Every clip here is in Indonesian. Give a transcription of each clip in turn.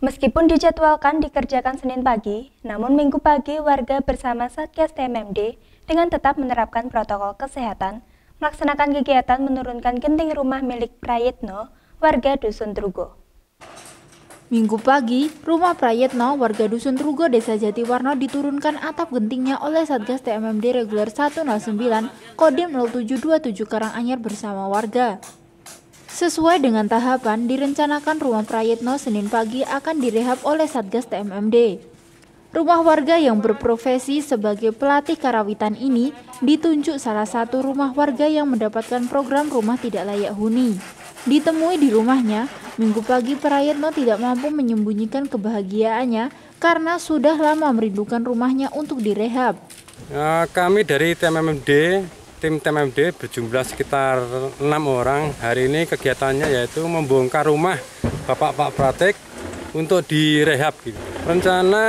Meskipun dijadwalkan dikerjakan Senin pagi, namun Minggu pagi warga bersama Satgas TMMD dengan tetap menerapkan protokol kesehatan, melaksanakan kegiatan menurunkan genting rumah milik Prayitno, warga Dusun Trugo. Minggu pagi, rumah Prayetno, warga Dusun Trugo, Desa Jatiwarno diturunkan atap gentingnya oleh Satgas TMMD Reguler 109, Kodim 0727 Karanganyar bersama warga. Sesuai dengan tahapan, direncanakan rumah Prayetno Senin pagi akan direhab oleh Satgas TMMD. Rumah warga yang berprofesi sebagai pelatih karawitan ini ditunjuk salah satu rumah warga yang mendapatkan program rumah tidak layak huni. Ditemui di rumahnya, minggu pagi Prayetno tidak mampu menyembunyikan kebahagiaannya karena sudah lama merindukan rumahnya untuk direhab. Ya, kami dari TMMD tim TMMD berjumlah sekitar enam orang. Hari ini kegiatannya yaitu membongkar rumah Bapak Pak Pratik untuk direhab. Gitu. Rencana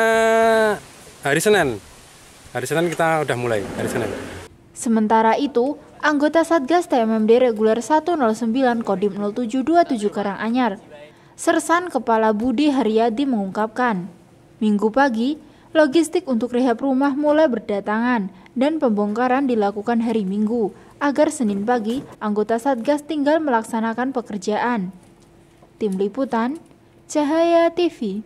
hari Senin. Hari Senin kita udah mulai, hari Senin. Sementara itu, anggota Satgas TMMD Reguler 109 Kodim 0727 Karanganyar, Sersan Kepala Budi Haryadi mengungkapkan, Minggu pagi, logistik untuk rehab rumah mulai berdatangan dan pembongkaran dilakukan hari Minggu agar Senin pagi anggota Satgas tinggal melaksanakan pekerjaan. Tim Liputan, Cahaya TV